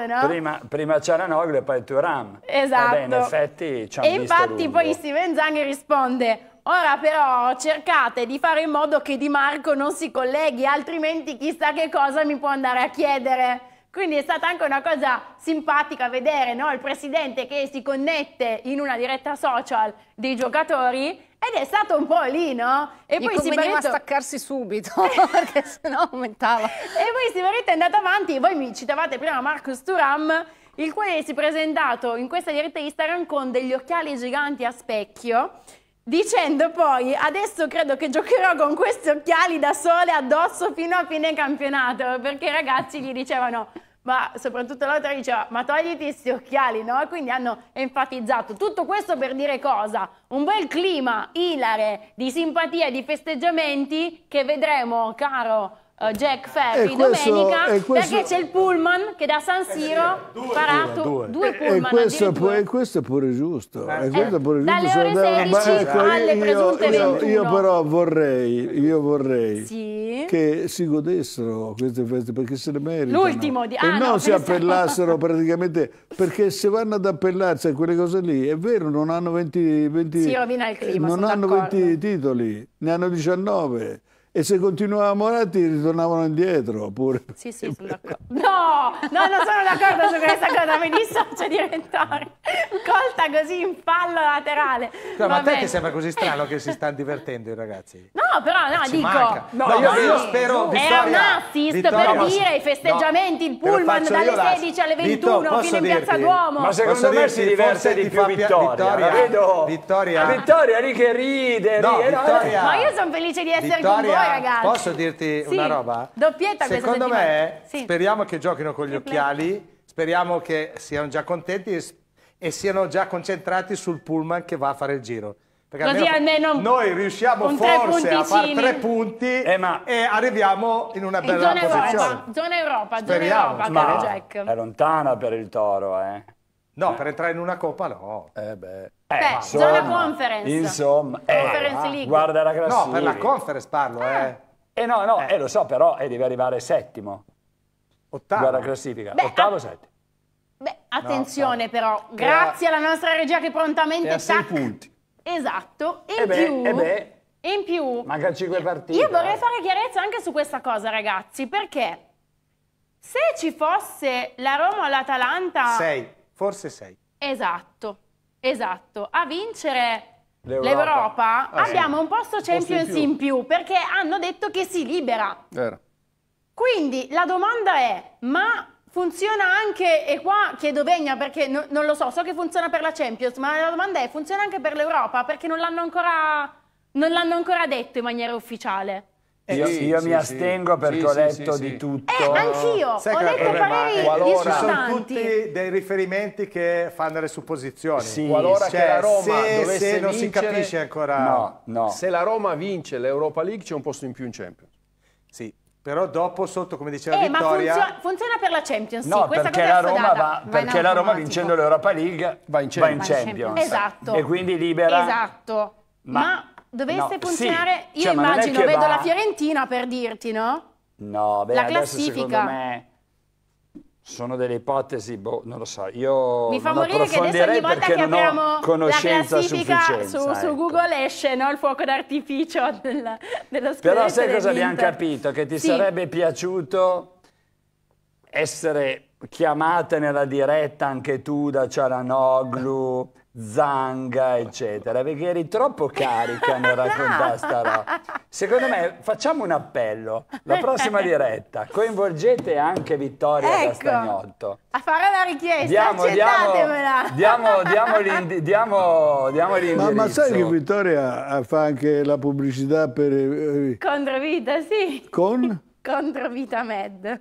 esatto no? prima, prima Ciaranoglu e poi Turam esatto Vabbè, in effetti e infatti poi Steven Zang risponde Ora però cercate di fare in modo che Di Marco non si colleghi, altrimenti chissà che cosa mi può andare a chiedere. Quindi è stata anche una cosa simpatica vedere no? il presidente che si connette in una diretta social dei giocatori ed è stato un po' lì, no? E Gli poi Sibaretto... staccarsi subito, perché sennò aumentava. E poi si è andato avanti, e voi mi citavate prima Marcus Turam, il quale si è presentato in questa diretta Instagram con degli occhiali giganti a specchio, dicendo poi adesso credo che giocherò con questi occhiali da sole addosso fino a fine campionato, perché i ragazzi gli dicevano ma soprattutto l'altra diceva ma togliti questi occhiali, no? quindi hanno enfatizzato tutto questo per dire cosa? Un bel clima ilare di simpatia e di festeggiamenti che vedremo, caro uh, Jack Ferry eh, domenica questo, perché c'è il pullman che da San Siro eh, due, farà due, due, due pullman e questo, pure, questo è pure giusto, eh, questo pure dalle giusto dalle ore 16 ecco, alle io, presunte io, 21 io però vorrei, io vorrei sì. che si godessero queste feste perché se ne meritano l'ultimo di... ah, e no, non si appellassero praticamente perché se vanno ad appellarsi a quelle cose lì è vero non hanno 20, 20 si rovina il clima non hanno 20 titoli ne hanno 19 e se continuavamo a Moratti ritornavano indietro pure. Sì, sì, sono d'accordo. No, no, non sono d'accordo su questa cosa, mi dissocio di Ventori. Colta così in fallo laterale. No, ma a te ti sembra così strano che si stanno divertendo i ragazzi? No, però no, Ci dico... No, no, io, sì, io spero... Vittoria, era un assist per dire i festeggiamenti, il pullman dalle 16 alle 21 Vito, fino in dirti, Piazza Duomo. Ma secondo me si diverte di più Vittoria. Vittoria, eh. vedo. Vittoria. Vittoria lì che ride, no, ride. Eh, Vittoria, ma io sono felice di essere Vittoria, con voi ragazzi. Posso dirti sì. una roba? Doppietta Secondo me, sì. speriamo che giochino con gli occhiali, speriamo che siano già contenti e, e siano già concentrati sul pullman che va a fare il giro. Perché Così almeno, almeno noi riusciamo forse a fare tre punti eh, ma... e arriviamo in una bella in zona posizione. Europa, zona Europa, speriamo. zona Europa, ma Jack. È lontana per il toro, eh. No, per entrare in una coppa no. Eh beh. beh eh, insomma, zona conference. Insomma, eh, conference eh, guarda la classifica. No, per la conference parlo, ah. eh. Eh no, no, eh. eh lo so, però eh, devi arrivare settimo. Ottavo. Guarda la classifica. Beh, Ottavo, a... Ah, settimo. Beh, attenzione no, però, grazie era... alla nostra regia che prontamente... Ha sei punti. Esatto, in beh, più... E beh, in più... Mancano cinque partite. Io vorrei fare chiarezza anche su questa cosa, ragazzi, perché se ci fosse la Roma o l'Atalanta... Sei forse sei. Esatto, esatto. A vincere l'Europa ah, abbiamo sì. un posto Champions in più. in più. perché hanno detto che si libera. Vero. Quindi la domanda è, ma funziona anche, e qua chiedo Vegna perché no, non lo so, so che funziona per la Champions, ma la domanda è, funziona anche per l'Europa perché non l'hanno ancora, ancora detto in maniera ufficiale? Eh, io, sì, io sì, mi astengo sì. perché ho letto di eh, tutto. Eh, anch'io, Sai ho letto pareri qualora... Ci sono tutti dei riferimenti che fanno le supposizioni. Sì. Qualora cioè, che la cioè, Roma se, dovesse se non vincere, si capisce ancora... No, no. Se la Roma vince l'Europa League c'è un posto in più in Champions. Sì, però dopo sotto, come diceva eh, Vittoria... Ma funziona, funziona per la Champions, sì, no, perché la Roma, va, perché la Roma vincendo l'Europa League va in, va in Champions. Champions. Esatto. E quindi libera... Esatto. ma dovesse no, funzionare, sì. io cioè, immagino, vedo va... la Fiorentina per dirti, no? No, beh, la classifica. me sono delle ipotesi, boh, non lo so, io Mi fa morire che adesso ogni volta che apriamo la classifica su, ecco. su, Google esce no? il fuoco d'artificio della, della Però sai cosa abbiamo capito? Che ti sì. sarebbe piaciuto essere chiamata nella diretta anche tu da Ciaranoglu Zanga, eccetera, perché eri troppo carica nel raccontare sta roba. Secondo me facciamo un appello, la prossima diretta, coinvolgete anche Vittoria ecco, Castagnotto. A fare la richiesta, diamo, diamo, diamo, diamo, diamo, diamo l'indirizzo. Ma, ma, sai che Vittoria eh, fa anche la pubblicità per... Eh, Controvita, sì. Con? Controvita Med.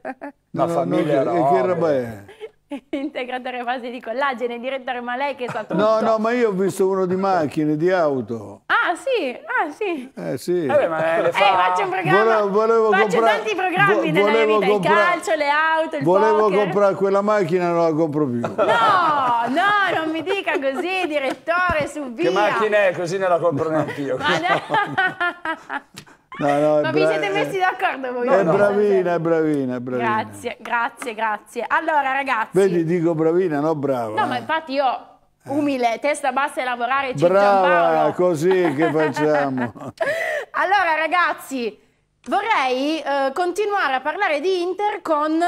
No, no, famiglia no, che, che roba è? integratore tre fasi di collagene, direttore, ma lei che sa tutto. No, no, ma io ho visto uno di macchine, di auto. Ah, sì, ah, sì. Eh, sì. Vabbè, ma eh, fa... Eh, faccio un programma, volevo, volevo faccio comprar... tanti programmi Vo nella vita, comprar... il calcio, le auto, il volevo Volevo comprare quella macchina, non la compro più. No, no, non mi dica così, direttore, su via. Che macchina è? Così non la compro neanche io. Ma no. No, no, Ma vi siete messi d'accordo voi? È bravina, è bravina, è bravina. Grazie, grazie, grazie. Allora, ragazzi. Vedi, dico bravina, no brava. No, ma infatti io umile, testa bassa e lavorare Ciccio Brava, così che facciamo. allora, ragazzi, vorrei eh, continuare a parlare di Inter con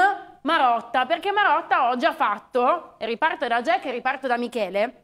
Marotta, perché Marotta ho già fatto, riparto da Jack e riparto da Michele,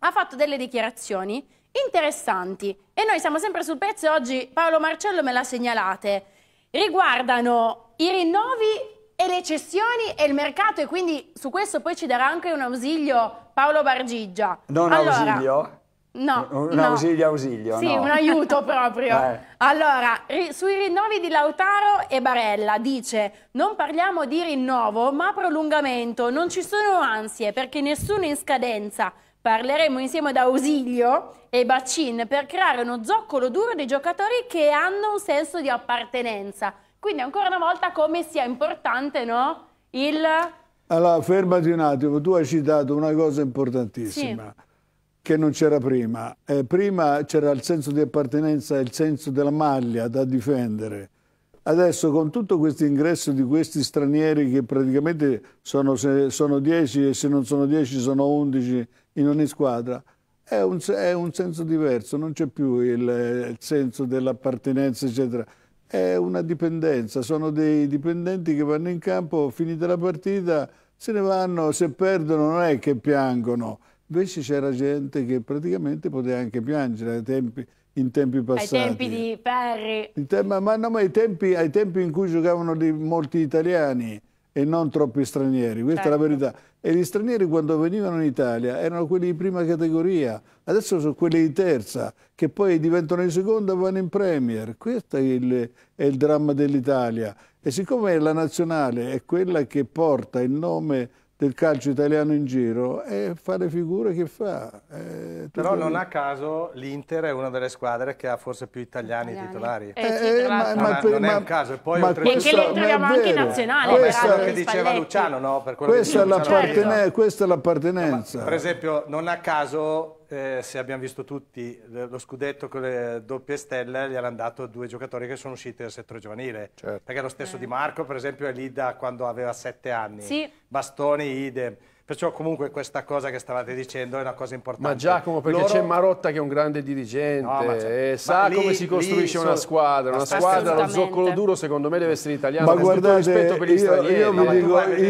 ha fatto delle dichiarazioni interessanti e noi siamo sempre sul pezzo oggi Paolo Marcello me la segnalate. Riguardano i rinnovi e le cessioni e il mercato e quindi su questo poi ci darà anche un ausilio Paolo Bargigia Non allora, ausilio? No, un, no. ausilio ausilio. Sì, no. un aiuto proprio. Eh. Allora, sui rinnovi di Lautaro e Barella dice non parliamo di rinnovo ma prolungamento, non ci sono ansie perché nessuno in scadenza Parleremo insieme ad Ausilio e Bacin per creare uno zoccolo duro dei giocatori che hanno un senso di appartenenza. Quindi ancora una volta come sia importante no? il... Allora, fermati un attimo, tu hai citato una cosa importantissima. Sì che non c'era prima. Eh, prima c'era il senso di appartenenza, e il senso della maglia da difendere. Adesso con tutto questo ingresso di questi stranieri che praticamente sono, sono 10 e se non sono 10 sono 11 in ogni squadra, è un, è un senso diverso, non c'è più il, il senso dell'appartenenza eccetera. È una dipendenza, sono dei dipendenti che vanno in campo, finita la partita, se ne vanno, se perdono non è che piangono, invece c'era gente che praticamente poteva anche piangere ai tempi in tempi passati. Ai tempi di Parri. Te ma, no, ma ai, tempi, ai tempi, in cui giocavano molti italiani e non troppi stranieri, questa certo. è la certo. verità. E gli stranieri quando venivano in Italia erano quelli di prima categoria, adesso sono quelli di terza, che poi diventano di seconda e vanno in Premier. Questo è il, è il dramma dell'Italia. E siccome la nazionale è quella che porta il nome del calcio italiano in giro e fa le figure che fa. Eh, Però non a caso l'Inter è una delle squadre che ha forse più italiani, italiani. titolari. Eh, eh, sì, eh, ma, ma, non ma, è un caso. E poi ma questo, che le troviamo anche in nazionale. No, questa, che diceva Luciano, no? Per questa, è Luciano questa è l'appartenenza. No, per esempio, non a caso eh, se abbiamo visto tutti, lo scudetto con le doppie stelle gli gliel'hanno dato due giocatori che sono usciti dal settore giovanile. Certo. Perché lo stesso eh. Di Marco, per esempio, è lì da quando aveva sette anni. Sì. Bastoni, idem. Perciò comunque questa cosa che stavate dicendo è una cosa importante. Ma Giacomo, perché Loro... c'è Marotta che è un grande dirigente no, e eh, cioè, sa lì, come si costruisce una squadra. Una squadra, lo zoccolo duro secondo me deve essere italiano. Ma guardate, rispetto per gli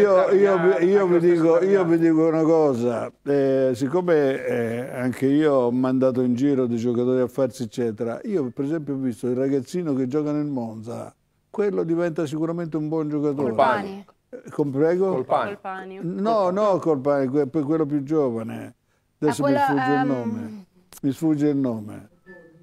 io vi dico una cosa. Eh, siccome eh, anche io ho mandato in giro dei giocatori a farsi eccetera, io per esempio ho visto il ragazzino che gioca nel Monza, quello diventa sicuramente un buon giocatore. Urbani. Eh, Con prego? Colpani. No, no, Colpani, que quello più giovane. Adesso quella, ah, mi sfugge um... il ehm, nome. Mi sfugge il nome.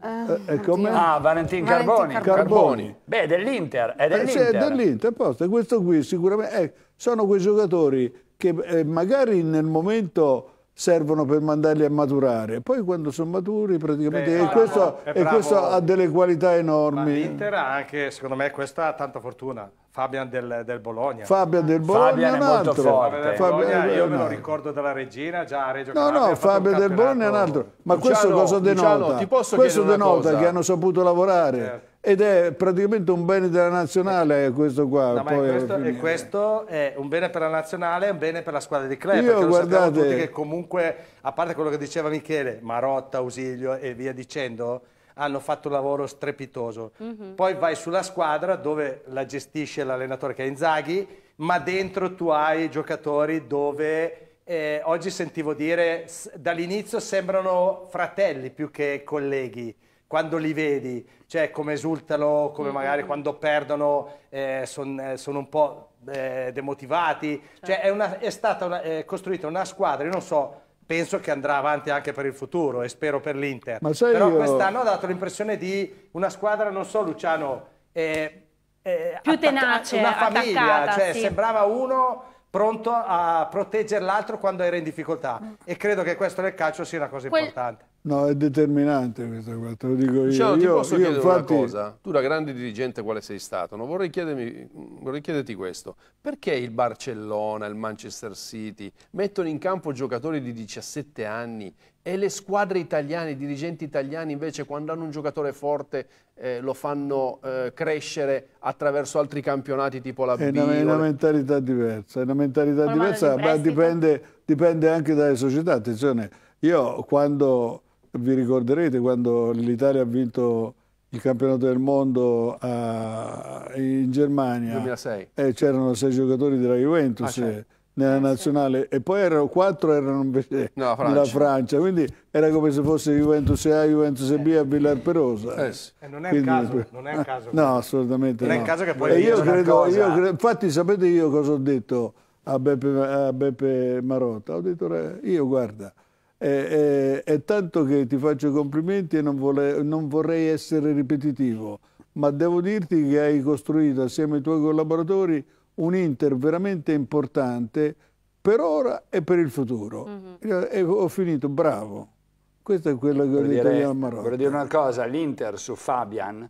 Uh, come... Ah, Valentin Carboni. Carboni. Carboni. Beh, dell'Inter, è dell'Inter. Eh, sì, è dell'Inter, posto. Questo qui sicuramente... Eh, sono quei giocatori che eh, magari nel momento servono per mandarli a maturare. Poi quando sono maturi praticamente... Beh, e, bravo, questo, e questo, ha delle qualità enormi. l'Inter ha anche, secondo me, questa tanta fortuna. Fabian del, del Bologna. Fabian del Bologna Fabian è un altro. Forte. Fabian, Bologna, io me lo ricordo dalla regina, già a Reggio No, no, Fabian del Bologna è un altro. Ma Luciano, questo cosa denota? Luciano, questo denota che hanno saputo lavorare. Certo ed è praticamente un bene della nazionale eh, questo qua. No, questo, e questo è un bene per la nazionale e un bene per la squadra di club. Io guardate... tutti che comunque, a parte quello che diceva Michele, Marotta, Ausilio e via dicendo, hanno fatto un lavoro strepitoso. Mm -hmm. Poi vai sulla squadra dove la gestisce l'allenatore che è Inzaghi, ma dentro tu hai giocatori dove... Eh, oggi sentivo dire dall'inizio sembrano fratelli più che colleghi quando li vedi, cioè come esultano, come magari quando perdono eh, eh sono son un po' eh, demotivati, certo. cioè è, una, è stata una, è costruita una squadra, io non so, penso che andrà avanti anche per il futuro e spero per l'Inter, però io... quest'anno ha dato l'impressione di una squadra, non so Luciano, eh, eh più tenace, una famiglia, cioè sì. sembrava uno pronto a proteggere l'altro quando era in difficoltà mm. e credo che questo nel calcio sia una cosa Quel... importante. No, è determinante questo qua, te lo dico io. Cioè, ti posso io chiedere infatti... una cosa? Tu da grande dirigente quale sei stato, no? vorrei, vorrei chiederti questo. Perché il Barcellona, il Manchester City mettono in campo giocatori di 17 anni e le squadre italiane, i dirigenti italiani invece quando hanno un giocatore forte eh, lo fanno eh, crescere attraverso altri campionati tipo la B? È una, è una mentalità diversa, è una mentalità Formale diversa, ma dipende, dipende anche dalle società. Attenzione, io quando vi ricorderete quando l'Italia ha vinto il campionato del mondo a, in Germania 2006. e eh, c'erano sei giocatori della Juventus ah, eh, nella eh, nazionale e poi erano quattro erano invece no, Francia. della Francia quindi era come se fosse Juventus A, Juventus B a Villar Perosa eh, sì. eh, non, è quindi, caso, non è un caso no assolutamente non no. è un caso che poi e io credo, io credo, infatti sapete io cosa ho detto a Beppe, a Beppe Marotta ho detto io guarda eh, eh, è tanto che ti faccio complimenti e non, vole, non vorrei essere ripetitivo, ma devo dirti che hai costruito assieme ai tuoi collaboratori un Inter veramente importante per ora e per il futuro. Mm -hmm. E eh, ho finito, bravo. Questo è quello che ho detto io al Marocco. Vorrei dire una cosa, l'Inter su Fabian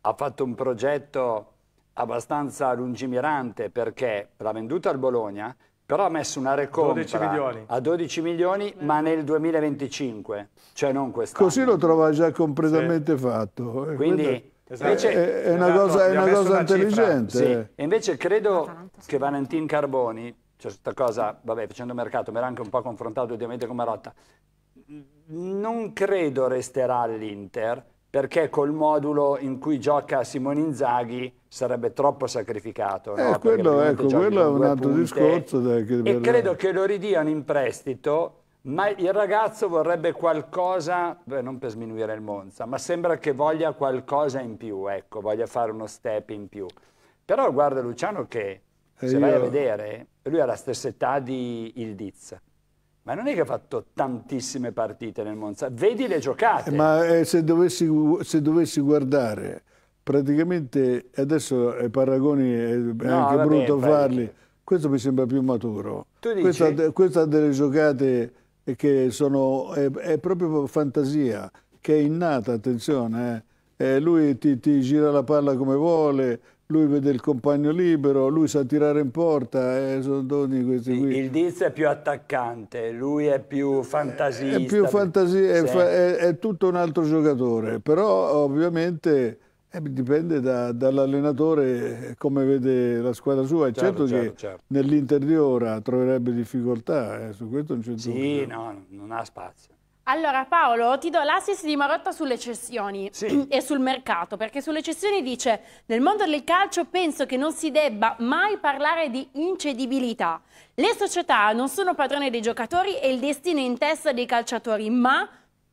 ha fatto un progetto abbastanza lungimirante perché l'ha venduto al Bologna però ha messo una recompra 12 a 12 milioni ma nel 2025 cioè non quest'anno così lo trova già completamente sì. fatto eh, quindi, quindi esatto. è, è, esatto. una esatto. cosa, è una cosa una intelligente sì. e invece credo che Valentin Carboni cioè questa cosa vabbè facendo mercato mi era anche un po' confrontato ovviamente con Marotta non credo resterà all'Inter perché col modulo in cui gioca Simone Inzaghi sarebbe troppo sacrificato. Eh, no? quello, ecco, quello è un altro punte, discorso. Dai, che e credo che lo ridiano in prestito, ma il ragazzo vorrebbe qualcosa, beh, non per sminuire il Monza, ma sembra che voglia qualcosa in più, ecco, voglia fare uno step in più. Però guarda Luciano che, eh, se e vai a vedere, lui ha la stessa età di Ildiz ma non è che ha fatto tantissime partite nel Monza, vedi le giocate. Eh, ma eh, se, dovessi, se, dovessi, guardare praticamente adesso i paragoni è no, anche vabbè, brutto farli. Che... Questo mi sembra più maturo. Questo, ha delle giocate che sono è, è, proprio fantasia, che è innata, attenzione. Eh. Eh, lui ti, ti, gira la palla come vuole, lui vede il compagno libero, lui sa tirare in porta, eh, sono doni questi qui. Il Diz è più attaccante, lui è più fantasista. Eh, è, più fantasia, sì. è, è tutto un altro giocatore, però ovviamente eh, dipende da, dall'allenatore come vede la squadra sua. È certo, certo, che certo. certo. nell'Inter di ora troverebbe difficoltà, eh, su questo non c'è dubbio. Sì, no, non ha spazio. Allora Paolo, ti do l'assist di Marotta sulle cessioni sì. e sul mercato, perché sulle cessioni dice nel mondo del calcio penso che non si debba mai parlare di incedibilità. Le società non sono padrone dei giocatori e il destino è in testa dei calciatori, ma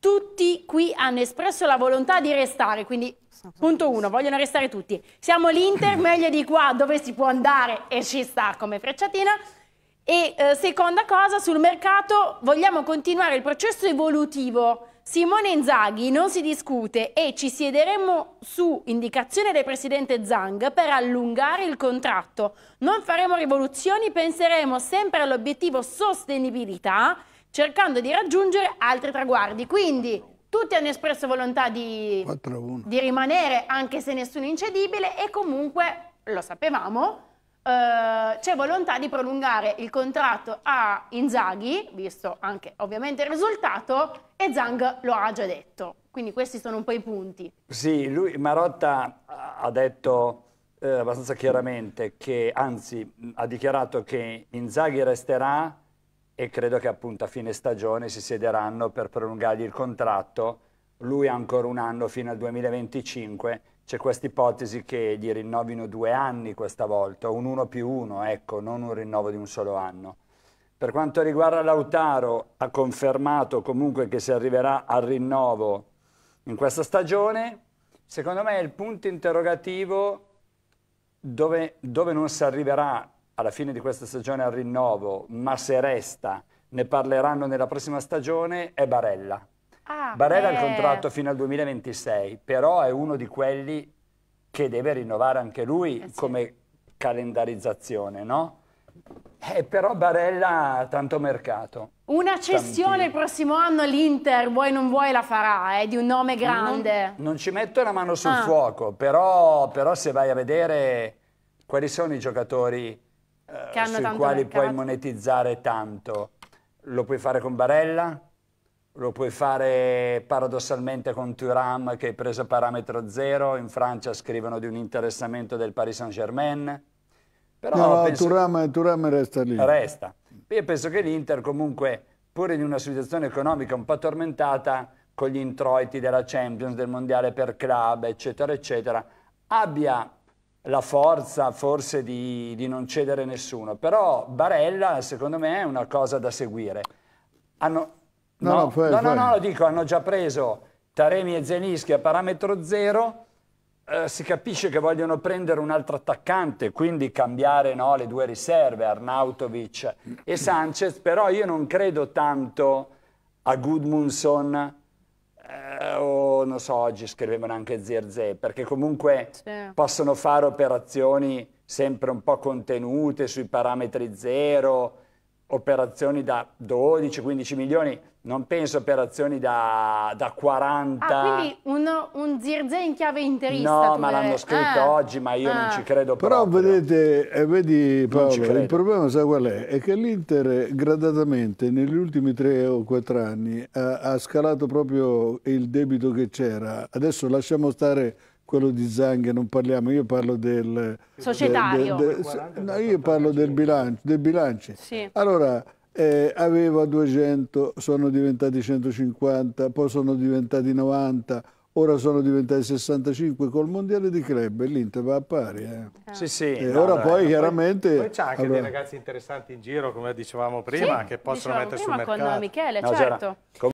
tutti qui hanno espresso la volontà di restare, quindi punto uno, vogliono restare tutti. Siamo l'Inter, meglio di qua dove si può andare e ci sta come frecciatina. E eh, seconda cosa, sul mercato vogliamo continuare il processo evolutivo. Simone Inzaghi non si discute e ci siederemo su indicazione del presidente Zhang per allungare il contratto. Non faremo rivoluzioni, penseremo sempre all'obiettivo sostenibilità cercando di raggiungere altri traguardi. Quindi tutti hanno espresso volontà di, di rimanere, anche se nessuno è incedibile, e comunque, lo sapevamo, eh, c'è volontà di prolungare il contratto a Inzaghi, visto anche ovviamente il risultato, e Zhang lo ha già detto. Quindi questi sono un po' i punti. Sì, lui, Marotta ha detto eh, abbastanza chiaramente che, anzi, ha dichiarato che Inzaghi resterà e credo che appunto a fine stagione si siederanno per prolungargli il contratto. Lui ha ancora un anno fino al 2025, c'è questa ipotesi che gli rinnovino due anni questa volta, un 1 più 1, ecco, non un rinnovo di un solo anno. Per quanto riguarda Lautaro, ha confermato comunque che si arriverà al rinnovo in questa stagione. Secondo me è il punto interrogativo dove, dove non si arriverà alla fine di questa stagione al rinnovo, ma se resta, ne parleranno nella prossima stagione, è Barella. Ah, Barella ha il contratto fino al 2026, però è uno di quelli che deve rinnovare anche lui eh sì. come calendarizzazione, no? Eh, però Barella ha tanto mercato. Una cessione il prossimo anno all'Inter, vuoi non vuoi, la farà, eh, di un nome grande. Non, non ci metto la mano sul ah. fuoco, però, però se vai a vedere quali sono i giocatori eh, sui quali mercato. puoi monetizzare tanto. Lo puoi fare con Barella, lo puoi fare paradossalmente con Turam che hai preso parametro zero, in Francia scrivono di un interessamento del Paris Saint-Germain. Però no, no penso... Thuram, resta lì. Resta. Io penso che l'Inter comunque, pur in una situazione economica un po' tormentata, con gli introiti della Champions, del Mondiale per club, eccetera, eccetera, abbia la forza forse di, di, non cedere nessuno, però Barella secondo me è una cosa da seguire. Hanno, no, no, poi, no, poi. no, no, lo dico, hanno già preso Taremi e Zenischi a parametro zero, eh, si capisce che vogliono prendere un altro attaccante, quindi cambiare no, le due riserve, Arnautovic e Sanchez, però io non credo tanto a Gudmundsson eh, o non so, oggi scrivevano anche zirze, perché comunque sì. possono fare operazioni sempre un po' contenute sui parametri zero, operazioni da 12-15 milioni, non penso operazioni da, da 40... Ah, quindi un, un Zirze in chiave interista. No, ma l'hanno scritto ah. oggi, ma io ah. non ci credo proprio. Però proprio. vedete, eh, vedi Paolo, il problema sai qual è? È che l'Inter gradatamente negli ultimi tre o quattro anni ha, ha scalato proprio il debito che c'era. Adesso lasciamo stare quello di Zang, non parliamo, io parlo del... Societario. De, de, de, no, io parlo del bilancio. Del bilancio. Sì. Allora, eh, aveva 200, sono diventati 150, poi sono diventati 90, ora sono diventati 65 col mondiale di club e l'Inter va a pari. Eh. Ah. Sì, sì. E no, ora no, poi chiaramente... Poi, poi c'è anche allora... dei ragazzi interessanti in giro, come dicevamo prima, sì, che possono diciamo mettere sul mercato. con Michele, certo.